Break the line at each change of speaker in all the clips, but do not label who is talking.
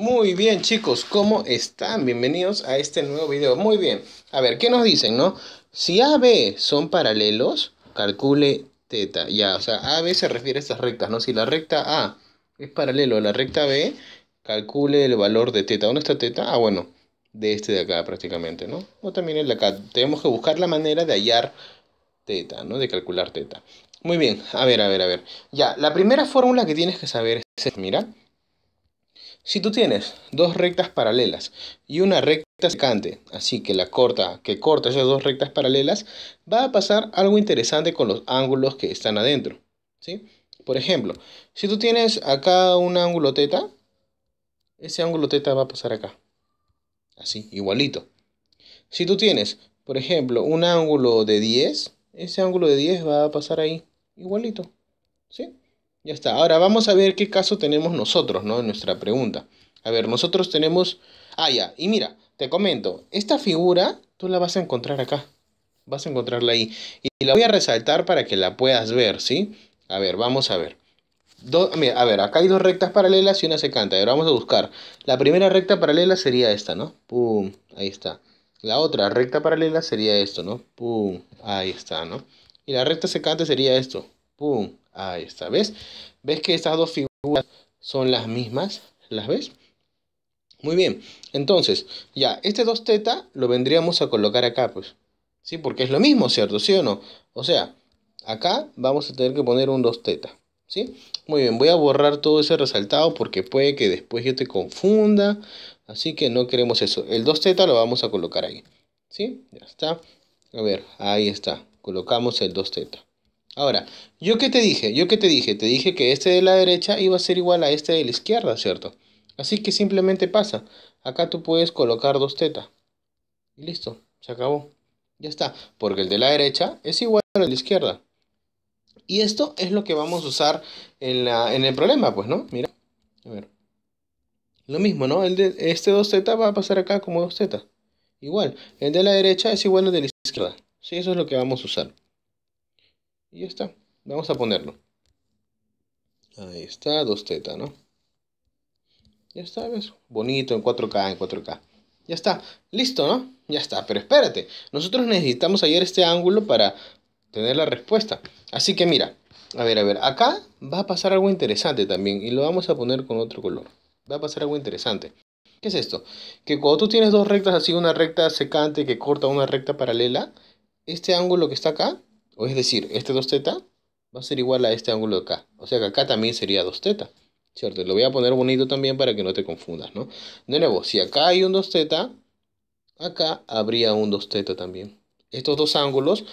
Muy bien chicos, ¿cómo están? Bienvenidos a este nuevo video. Muy bien, a ver, ¿qué nos dicen, no? Si A, B son paralelos, calcule teta. Ya, o sea, A, B se refiere a estas rectas, ¿no? Si la recta A es paralelo a la recta B, calcule el valor de teta. ¿Dónde está teta? Ah, bueno, de este de acá prácticamente, ¿no? O también el de acá. Tenemos que buscar la manera de hallar teta, ¿no? De calcular teta. Muy bien, a ver, a ver, a ver. Ya, la primera fórmula que tienes que saber es, mira, si tú tienes dos rectas paralelas y una recta secante, así que la corta que corta esas dos rectas paralelas, va a pasar algo interesante con los ángulos que están adentro. ¿sí? Por ejemplo, si tú tienes acá un ángulo teta, ese ángulo teta va a pasar acá. Así, igualito. Si tú tienes, por ejemplo, un ángulo de 10, ese ángulo de 10 va a pasar ahí, igualito. ¿Sí? Ya está. Ahora vamos a ver qué caso tenemos nosotros, ¿no? En nuestra pregunta. A ver, nosotros tenemos... Ah, ya. Y mira, te comento. Esta figura tú la vas a encontrar acá. Vas a encontrarla ahí. Y la voy a resaltar para que la puedas ver, ¿sí? A ver, vamos a ver. a ver, acá hay dos rectas paralelas y una secante Ahora vamos a buscar. La primera recta paralela sería esta, ¿no? Pum, ahí está. La otra recta paralela sería esto, ¿no? Pum, ahí está, ¿no? Y la recta secante sería esto. Pum, Ahí está, ¿ves? ¿Ves que estas dos figuras son las mismas? ¿Las ves? Muy bien, entonces, ya, este 2 teta lo vendríamos a colocar acá, pues. ¿Sí? Porque es lo mismo, ¿cierto? ¿Sí o no? O sea, acá vamos a tener que poner un 2 teta. ¿Sí? Muy bien, voy a borrar todo ese resaltado porque puede que después yo te confunda. Así que no queremos eso. El 2 teta lo vamos a colocar ahí. ¿Sí? Ya está. A ver, ahí está. Colocamos el 2 teta. Ahora, ¿yo qué te dije? ¿Yo qué te dije? Te dije que este de la derecha iba a ser igual a este de la izquierda, ¿cierto? Así que simplemente pasa. Acá tú puedes colocar dos tetas. Y listo, se acabó. Ya está, porque el de la derecha es igual al de la izquierda. Y esto es lo que vamos a usar en, el problema, pues, ¿no? Mira, a ver. Lo mismo, ¿no? El de, este 2 θ va a pasar acá como 2 θ, Igual, el de la derecha es igual al de la izquierda. Sí, eso es lo que vamos a usar. Y ya está. Vamos a ponerlo. Ahí está, 2 tetas, ¿no? Ya está, Bonito, en 4K, en 4K. Ya está, listo, ¿no? Ya está, pero espérate. Nosotros necesitamos hallar este ángulo para tener la respuesta. Así que mira, a ver, a ver, acá va a pasar algo interesante también y lo vamos a poner con otro color. Va a pasar algo interesante. ¿Qué es esto? Que cuando tú tienes dos rectas así, una recta secante que corta una recta paralela, este ángulo que está acá o es decir, este 2 teta va a ser igual a este ángulo de acá. O sea que acá también sería 2 teta. Lo voy a poner bonito también para que no te confundas, ¿no? De nuevo, si acá hay un 2 teta, acá habría un 2 teta también. Estos dos ángulos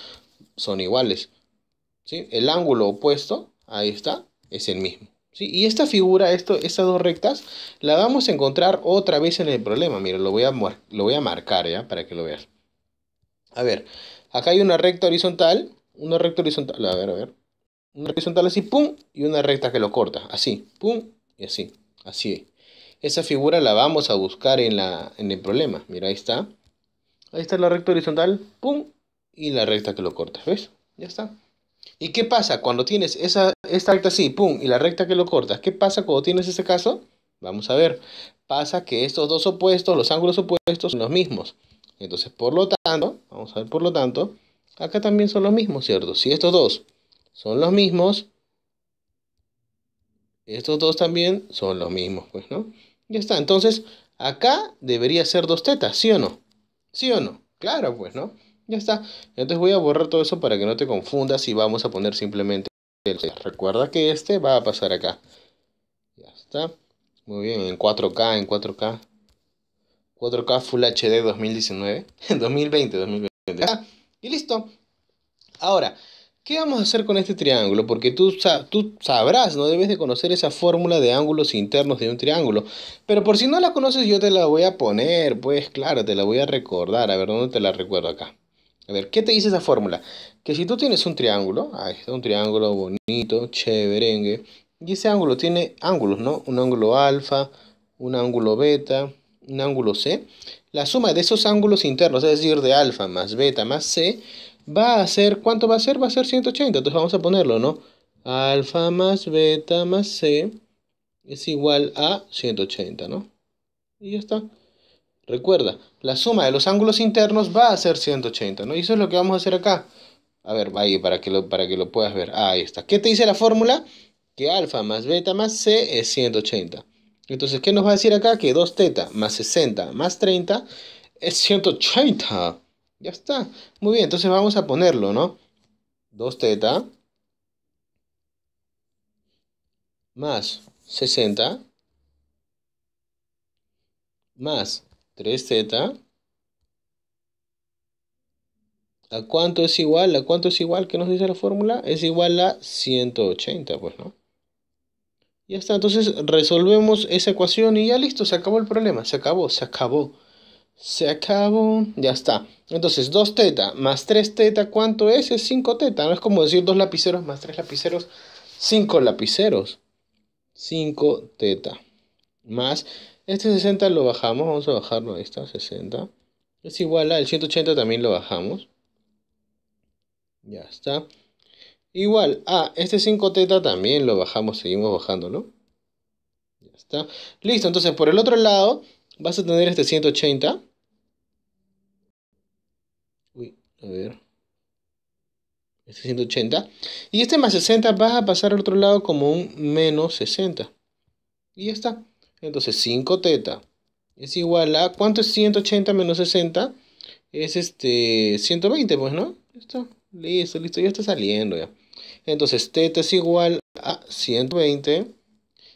son iguales. ¿sí? El ángulo opuesto, a esta es el mismo. ¿sí? Y esta figura, esto, estas dos rectas, la vamos a encontrar otra vez en el problema. Mira, lo voy a, lo voy a marcar ya para que lo veas. A ver, acá hay una recta horizontal una recta horizontal, a ver, a ver. Una recta horizontal así, pum, y una recta que lo corta, así, pum, y así, así. Esa figura la vamos a buscar en, el problema. Mira, ahí está. Ahí está la recta horizontal, pum, y la recta que lo corta, ¿ves? Ya está. ¿Y qué pasa cuando tienes esa, esta recta así, pum, y la recta que lo corta, ¿Qué pasa cuando tienes ese caso? Vamos a ver. Pasa que estos dos opuestos, los ángulos opuestos, son los mismos. Entonces, por lo tanto, vamos a ver, por lo tanto, Acá también son los mismos, ¿cierto? Si estos dos son los mismos, estos dos también son los mismos, pues, ¿no? Ya está, entonces acá debería ser dos tetas, ¿sí o no? ¿Sí o no? Claro, pues, ¿no? Ya está. Entonces voy a borrar todo eso para que no te confundas y vamos a poner simplemente el... Recuerda que este va a pasar acá. Ya está. Muy bien, en 4K, en 4K. 4K Full HD 2019. En 2020, 2020. Y listo. Ahora, ¿qué vamos a hacer con este triángulo? Porque tú, tú sabrás, no debes de conocer esa fórmula de ángulos internos de un triángulo. Pero por si no la conoces, yo te la voy a poner. Pues claro, te la voy a recordar. A ver, ¿dónde te la recuerdo acá? A ver, ¿qué te dice esa fórmula? Que si tú tienes un triángulo, ahí está un triángulo bonito, chéverengue, y ese ángulo tiene ángulos, ¿no? Un ángulo alfa, un ángulo beta, un ángulo C la suma de esos ángulos internos, es decir, de alfa más beta más c, va a ser, ¿cuánto va a ser? Va a ser 180, entonces vamos a ponerlo, ¿no? Alfa más beta más c es igual a 180, ¿no? Y ya está. Recuerda, la suma de los ángulos internos va a ser 180, ¿no? Y eso es lo que vamos a hacer acá. A ver, ahí para que lo, para que lo puedas ver. ahí está. ¿Qué te dice la fórmula? Que alfa más beta más c es 180. Entonces, ¿qué nos va a decir acá? Que 2 teta más 60 más 30 es 180. Ya está. Muy bien, entonces vamos a ponerlo, ¿no? 2 teta más 60 más 3 teta. ¿A cuánto es igual? ¿A cuánto es igual? ¿Qué nos dice la fórmula? Es igual a 180, pues, ¿no? Ya está, entonces resolvemos esa ecuación y ya listo, se acabó el problema, se acabó, se acabó. Se acabó, ya está. Entonces, 2 teta más 3 teta, ¿cuánto es? Es 5 teta. No es como decir 2 lapiceros más 3 lapiceros, 5 lapiceros. 5 teta más este 60 lo bajamos, vamos a bajarlo, ahí está, 60. Es igual al 180 también lo bajamos. Ya está igual a ah, este 5 teta también lo bajamos, seguimos bajándolo. Ya está. Listo, entonces por el otro lado vas a tener este 180. Uy, a ver. Este 180. Y este más 60 vas a pasar al otro lado como un menos 60. Y ya está. Entonces 5 teta es igual a... ¿Cuánto es 180 menos 60? Es este 120, pues, ¿no? está Listo, listo, ya está saliendo ya. Entonces teta es igual a 120.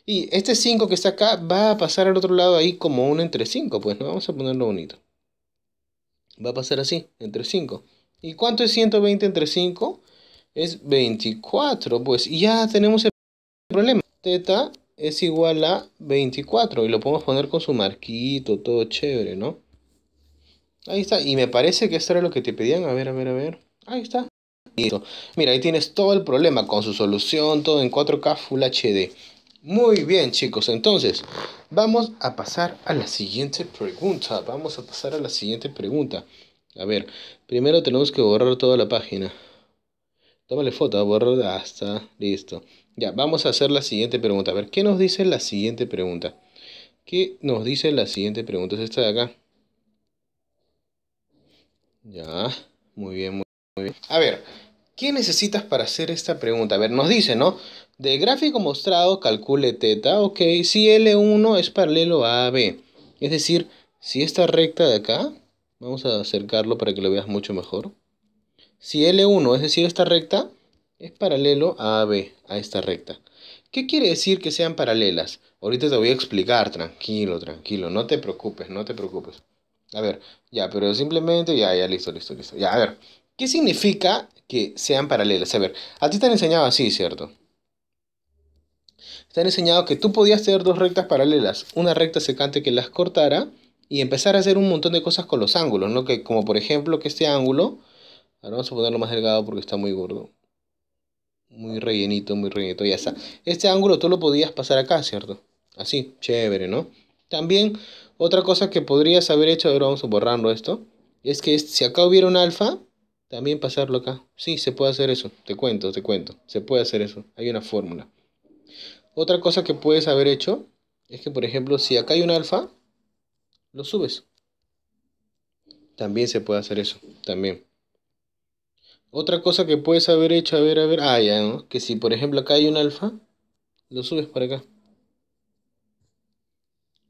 Y este 5 que está acá va a pasar al otro lado ahí como 1 entre 5, pues no vamos a ponerlo bonito. Va a pasar así, entre 5. ¿Y cuánto es 120 entre 5? Es 24, pues ya tenemos el problema. Teta es igual a 24 y lo podemos poner con su marquito, todo chévere, ¿no? Ahí está, y me parece que eso era lo que te pedían. A ver, a ver, a ver. Ahí está. Listo. Mira, ahí tienes todo el problema con su solución, todo en 4K Full HD. Muy bien, chicos. Entonces, vamos a pasar a la siguiente pregunta. Vamos a pasar a la siguiente pregunta. A ver, primero tenemos que borrar toda la página. Tómale foto, ah, borra hasta. Ah, listo. Ya, vamos a hacer la siguiente pregunta. A ver, ¿qué nos dice la siguiente pregunta? ¿Qué nos dice la siguiente pregunta? Es esta de acá. Ya, muy bien, muy a ver, ¿qué necesitas para hacer esta pregunta? A ver, nos dice, ¿no? De gráfico mostrado, calcule teta, ok, si L1 es paralelo a AB. Es decir, si esta recta de acá, vamos a acercarlo para que lo veas mucho mejor. Si L1, es decir, esta recta, es paralelo a AB, a esta recta. ¿Qué quiere decir que sean paralelas? Ahorita te voy a explicar, tranquilo, tranquilo, no te preocupes, no te preocupes. A ver, ya, pero simplemente, ya, ya, listo, listo, listo. Ya, a ver, ¿Qué significa que sean paralelas? A ver, a ti te han enseñado así, ¿cierto? Te han enseñado que tú podías tener dos rectas paralelas, una recta secante que las cortara y empezar a hacer un montón de cosas con los ángulos, ¿no? Que como por ejemplo que este ángulo, ahora vamos a ponerlo más delgado porque está muy gordo, muy rellenito, muy rellenito, ya está. Este ángulo tú lo podías pasar acá, ¿cierto? Así, chévere, ¿no? También otra cosa que podrías haber hecho, ahora vamos a borrarlo esto, es que si acá hubiera un alfa, también pasarlo acá. Sí, se puede hacer eso. Te cuento, te cuento. Se puede hacer eso. Hay una fórmula. Otra cosa que puedes haber hecho es que, por ejemplo, si acá hay un alfa, lo subes. También se puede hacer eso. También. Otra cosa que puedes haber hecho, a ver, a ver. Ah, ya, ¿no? Que si, por ejemplo, acá hay un alfa, lo subes para acá.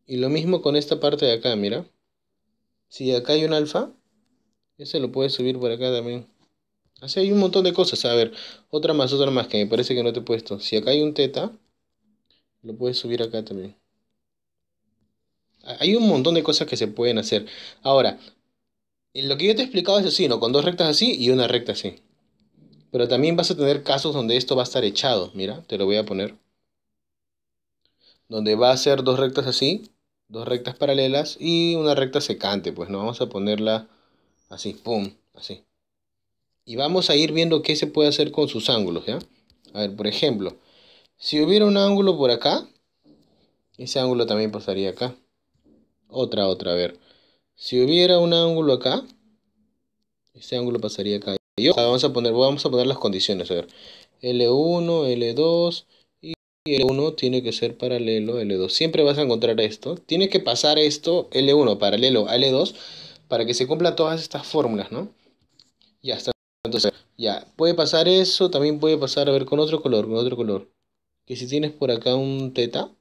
Y lo mismo con esta parte de acá, mira. Si acá hay un alfa, ese lo puedes subir por acá también. Así hay un montón de cosas. A ver, otra más, otra más que me parece que no te he puesto. Si acá hay un teta, lo puedes subir acá también. Hay un montón de cosas que se pueden hacer. Ahora, lo que yo te he explicado es así, ¿no? Con dos rectas así y una recta así. Pero también vas a tener casos donde esto va a estar echado. Mira, te lo voy a poner. Donde va a ser dos rectas así, dos rectas paralelas y una recta secante. Pues no, vamos a ponerla Así, pum, así. Y vamos a ir viendo qué se puede hacer con sus ángulos, ¿ya? A ver, por ejemplo, si hubiera un ángulo por acá, ese ángulo también pasaría acá. Otra, otra, a ver. Si hubiera un ángulo acá, ese ángulo pasaría acá. vamos a poner, vamos a poner las condiciones, a ver. L1, L2 y L1 tiene que ser paralelo a L2. Siempre vas a encontrar esto. Tiene que pasar esto, L1 paralelo a L2 para que se cumplan todas estas fórmulas, ¿no? Ya está. Entonces, ya, puede pasar eso, también puede pasar, a ver, con otro color, con otro color. Que si tienes por acá un teta,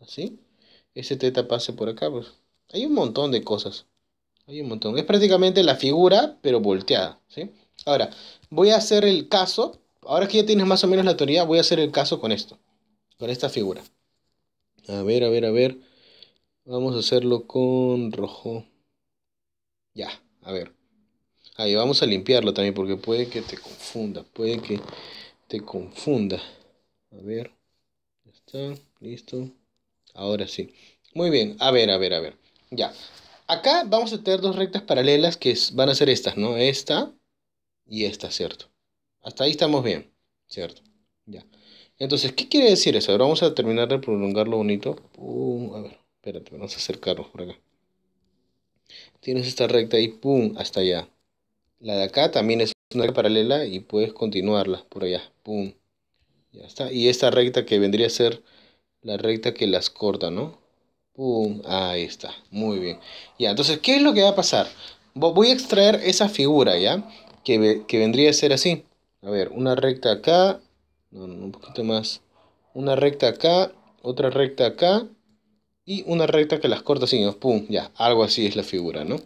así, ese teta pase por acá, pues. Hay un montón de cosas. Hay un montón. Es prácticamente la figura, pero volteada, ¿sí? Ahora, voy a hacer el caso. Ahora que ya tienes más o menos la teoría, voy a hacer el caso con esto. Con esta figura. A ver, a ver, a ver. Vamos a hacerlo con rojo. Ya, a ver. Ahí vamos a limpiarlo también porque puede que te confunda, puede que te confunda. A ver. Ya está, listo. Ahora sí. Muy bien, a ver, a ver, a ver. Ya. Acá vamos a tener dos rectas paralelas que van a ser estas, ¿no? Esta y esta, ¿cierto? Hasta ahí estamos bien, ¿cierto? Ya. Entonces, ¿qué quiere decir eso? Ahora vamos a terminar de prolongarlo bonito. Uh, a ver, espérate, vamos a acercarnos por acá tienes esta recta y pum, hasta allá. La de acá también es una recta paralela y puedes continuarla por allá, pum. Ya está. Y esta recta que vendría a ser la recta que las corta, ¿no? Pum, ahí está. Muy bien. Ya, entonces, ¿qué es lo que va a pasar? Voy a extraer esa figura, ¿ya? Que, vendría a ser así. A ver, una recta acá. No, no, un poquito más. Una recta acá, otra recta acá y una recta que las corta así. pum, ya, algo así es la figura, ¿no?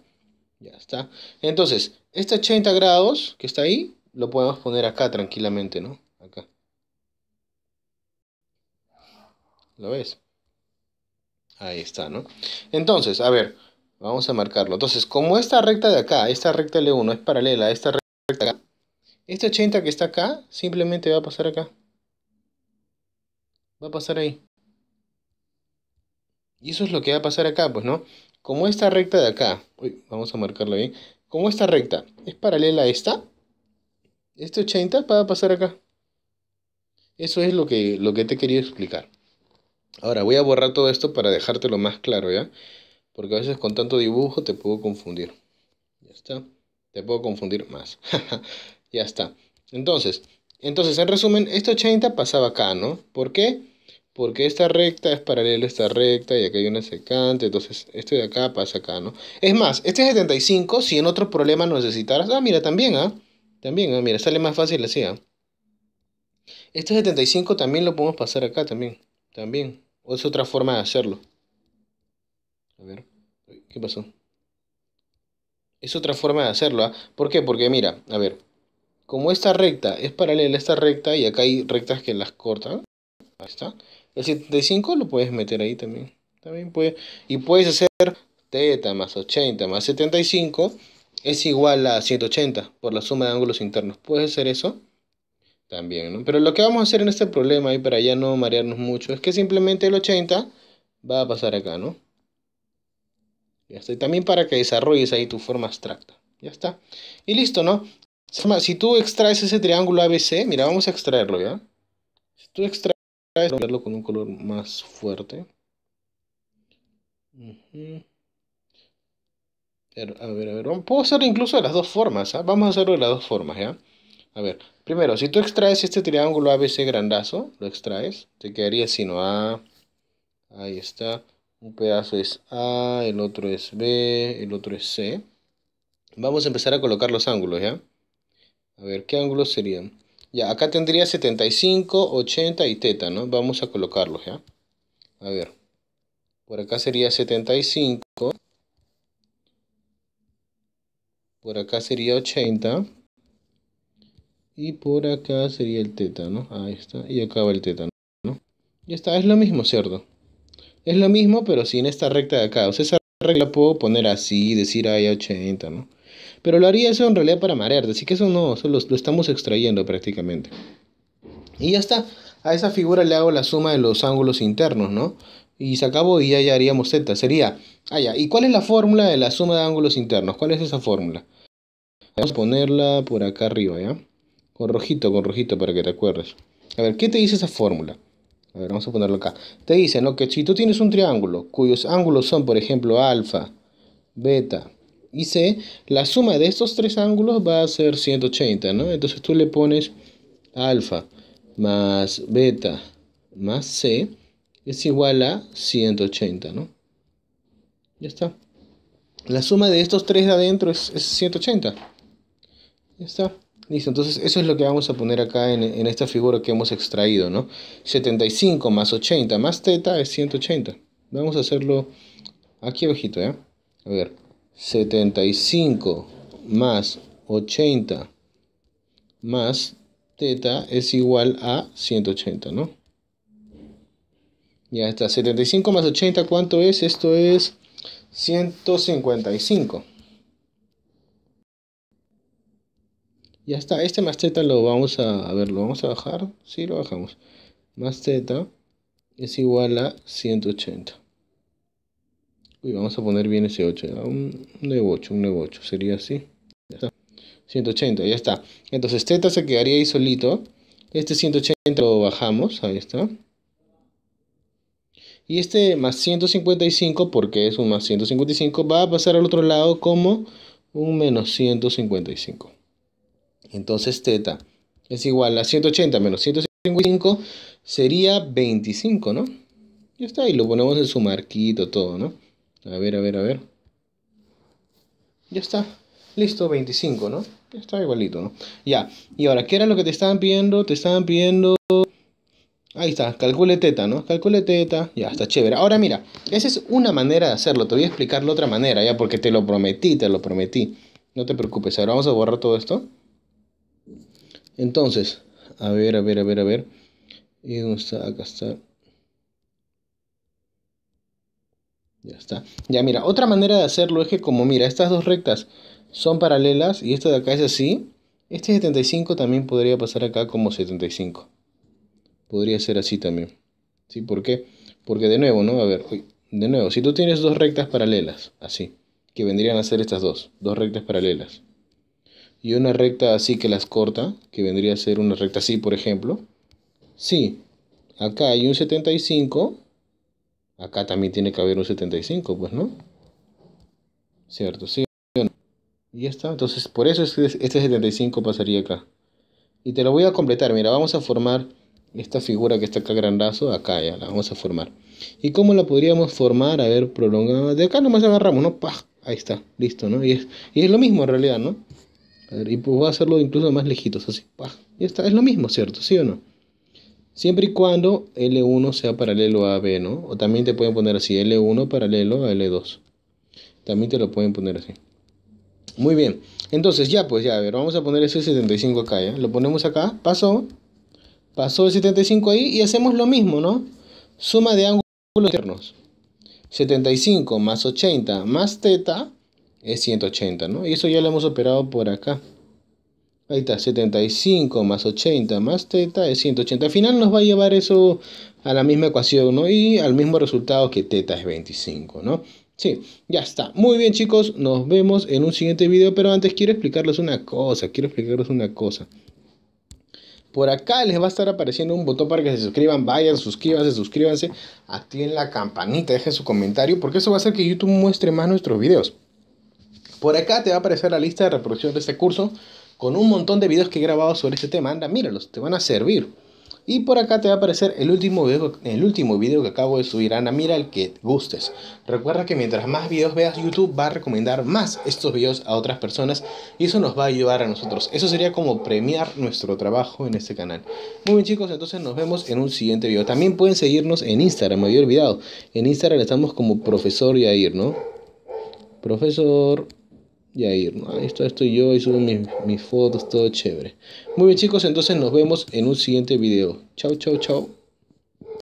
Ya está. Entonces, este 80 grados que está ahí, lo podemos poner acá tranquilamente, ¿no? Acá. ¿Lo ves? Ahí está, ¿no? Entonces, a ver, vamos a marcarlo. Entonces, como esta recta de acá, esta recta L1 es paralela a esta recta de acá, este 80 que está acá, simplemente va a pasar acá. Va a pasar ahí. Y eso es lo que va a pasar acá, pues, ¿no? Como esta recta de acá, uy, vamos a marcarla bien, como esta recta es paralela a esta, este 80 va a pasar acá. Eso es lo que, lo que te quería explicar. Ahora, voy a borrar todo esto para dejártelo más claro, ¿ya? Porque a veces con tanto dibujo te puedo confundir. Ya está. Te puedo confundir más. ya está. Entonces, entonces, en resumen, este 80 pasaba acá, ¿no? ¿Por qué? porque esta recta es paralela a esta recta y acá hay una secante, entonces esto de acá pasa acá, ¿no? Es más, este 75, si en otro problema necesitaras, ah, mira, también, ¿ah? También, ¿ah? Mira, sale más fácil así, ¿ah? Este 75 también lo podemos pasar acá también, también, o es otra forma de hacerlo. A ver, ¿qué pasó? Es otra forma de hacerlo, ¿ah? ¿Por qué? Porque mira, a ver, como esta recta es paralela a esta recta y acá hay rectas que las cortan, ahí está, el 75 lo puedes meter ahí también. También puede, y puedes hacer teta más 80 más 75 es igual a 180 por la suma de ángulos internos. Puedes hacer eso también, ¿no? Pero lo que vamos a hacer en este problema, y para ya no marearnos mucho, es que simplemente el 80 va a pasar acá, ¿no? Ya está. Y también para que desarrolles ahí tu forma abstracta. Ya está. Y listo, ¿no? Si tú extraes ese triángulo ABC, mira, vamos a extraerlo, ¿ya? Si tú extraes a con un color más fuerte. A ver, a ver, puedo hacerlo incluso de las dos formas, ¿ah? Vamos a hacerlo de las dos formas, ¿ya? A ver, primero, si tú extraes este triángulo ABC grandazo, lo extraes, te quedaría no A, ah, ahí está, un pedazo es A, el otro es B, el otro es C. Vamos a empezar a colocar los ángulos, ¿ya? A ver, ¿qué ángulos serían? Ya, acá tendría 75, 80 y teta, ¿no? Vamos a colocarlos, ¿ya? A ver. Por acá sería 75. Por acá sería 80. Y por acá sería el teta, ¿no? Ahí está. Y acá va el teta, ¿no? Ya está, es lo mismo, ¿cierto? Es lo mismo, pero sin esta recta de acá. O sea, esa recta la puedo poner así, decir ahí 80, ¿no? Pero lo haría eso en realidad para marear. así que eso no, eso lo, estamos extrayendo prácticamente. Y ya está, a esa figura le hago la suma de los ángulos internos, ¿no? Y se acabó y ya, haríamos z. Sería, ah, ya. ¿Y cuál es la fórmula de la suma de ángulos internos? ¿Cuál es esa fórmula? Vamos a ponerla por acá arriba, ¿ya? Con rojito, con rojito para que te acuerdes. A ver, ¿qué te dice esa fórmula? A ver, vamos a ponerlo acá. Te dice, ¿no? Que si tú tienes un triángulo cuyos ángulos son, por ejemplo, alfa, beta y C, la suma de estos tres ángulos va a ser 180, ¿no? Entonces tú le pones alfa más beta más C es igual a 180, ¿no? Ya está. La suma de estos tres de adentro es, 180. Ya está. Listo, entonces eso es lo que vamos a poner acá en, esta figura que hemos extraído, ¿no? 75 más 80 más teta es 180. Vamos a hacerlo aquí abajito, ¿ya? A ver. 75 más 80 más teta es igual a 180, ¿no? Ya está, 75 más 80, ¿cuánto es? Esto es 155. Ya está, este más teta lo vamos a, a ver, lo vamos a bajar, sí, lo bajamos. Más teta es igual a 180. Uy, vamos a poner bien ese 8. Un, nuevo 8, un nuevo 8. Sería así. Ya está. 180, ya está. Entonces teta se quedaría ahí solito. Este 180 lo bajamos, ahí está. Y este más 155, porque es un más 155, va a pasar al otro lado como un menos 155. Entonces teta es igual a 180 menos 155 sería 25, ¿no? Ya está, y lo ponemos en su marquito todo, ¿no? A ver, a ver, a ver. Ya está. Listo, 25, ¿no? Ya está igualito, ¿no? Ya. Y ahora, ¿qué era lo que te estaban pidiendo? Te estaban pidiendo... Ahí está, calcule teta, ¿no? Calcule teta, ya está chévere. Ahora mira, esa es una manera de hacerlo, te voy a explicar de otra manera, ya porque te lo prometí, te lo prometí. No te preocupes, ahora vamos a borrar todo esto. Entonces, a ver, a ver, a ver, a ver. ¿Y dónde está? Acá está. Ya está. Ya mira, otra manera de hacerlo es que como mira, estas dos rectas son paralelas y esto de acá es así, este 75 también podría pasar acá como 75. Podría ser así también. ¿Sí? ¿Por qué? Porque de nuevo, ¿no? A ver, de nuevo, si tú tienes dos rectas paralelas, así, que vendrían a ser estas dos, dos rectas paralelas, y una recta así que las corta, que vendría a ser una recta así, por ejemplo, sí, acá hay un 75 Acá también tiene que haber un 75, pues, ¿no? ¿Cierto? ¿Sí o no? Y está. Entonces, por eso este 75 este pasaría acá. Y te lo voy a completar. Mira, vamos a formar esta figura que está acá grandazo. Acá ya la vamos a formar. ¿Y cómo la podríamos formar? A ver, prolongada. De acá nomás agarramos, ¿no? Pa, Ahí está. Listo, ¿no? Y es, y es lo mismo en realidad, ¿no? y pues voy a hacerlo incluso más lejitos, así. pa, Ya está. Es lo mismo, ¿cierto? ¿Sí o no? Siempre y cuando L1 sea paralelo a B, ¿no? O también te pueden poner así, L1 paralelo a L2. También te lo pueden poner así. Muy bien. Entonces, ya, pues ya, a ver, vamos a poner ese 75 acá, ¿ya? Lo ponemos acá, pasó. Pasó el 75 ahí y hacemos lo mismo, ¿no? Suma de ángulos internos. 75 más 80 más teta es 180, ¿no? Y eso ya lo hemos operado por acá. Ahí está, 75 más 80 más teta es 180. Al final nos va a llevar eso a la misma ecuación, ¿no? Y al mismo resultado que teta es 25, ¿no? Sí, ya está. Muy bien, chicos. Nos vemos en un siguiente video. Pero antes quiero explicarles una cosa. Quiero explicarles una cosa. Por acá les va a estar apareciendo un botón para que se suscriban. Vayan, suscríbanse, suscríbanse. Activen la campanita, dejen su comentario. Porque eso va a hacer que YouTube muestre más nuestros videos. Por acá te va a aparecer la lista de reproducción de este curso con un montón de videos que he grabado sobre este tema. Anda, míralos, te van a servir. Y por acá te va a aparecer el último video, el último video que acabo de subir. anda, mira el que gustes. Recuerda que mientras más videos veas, YouTube va a recomendar más estos videos a otras personas y eso nos va a ayudar a nosotros. Eso sería como premiar nuestro trabajo en este canal. Muy bien chicos, entonces nos vemos en un siguiente video. También pueden seguirnos en Instagram, me había olvidado. En Instagram estamos como profesor Yair, ¿no? Profesor y ir ¿no? Esto, esto yo, y subo mis, mis fotos, todo chévere. Muy bien chicos, entonces nos vemos en un siguiente video. Chao, chao, chao.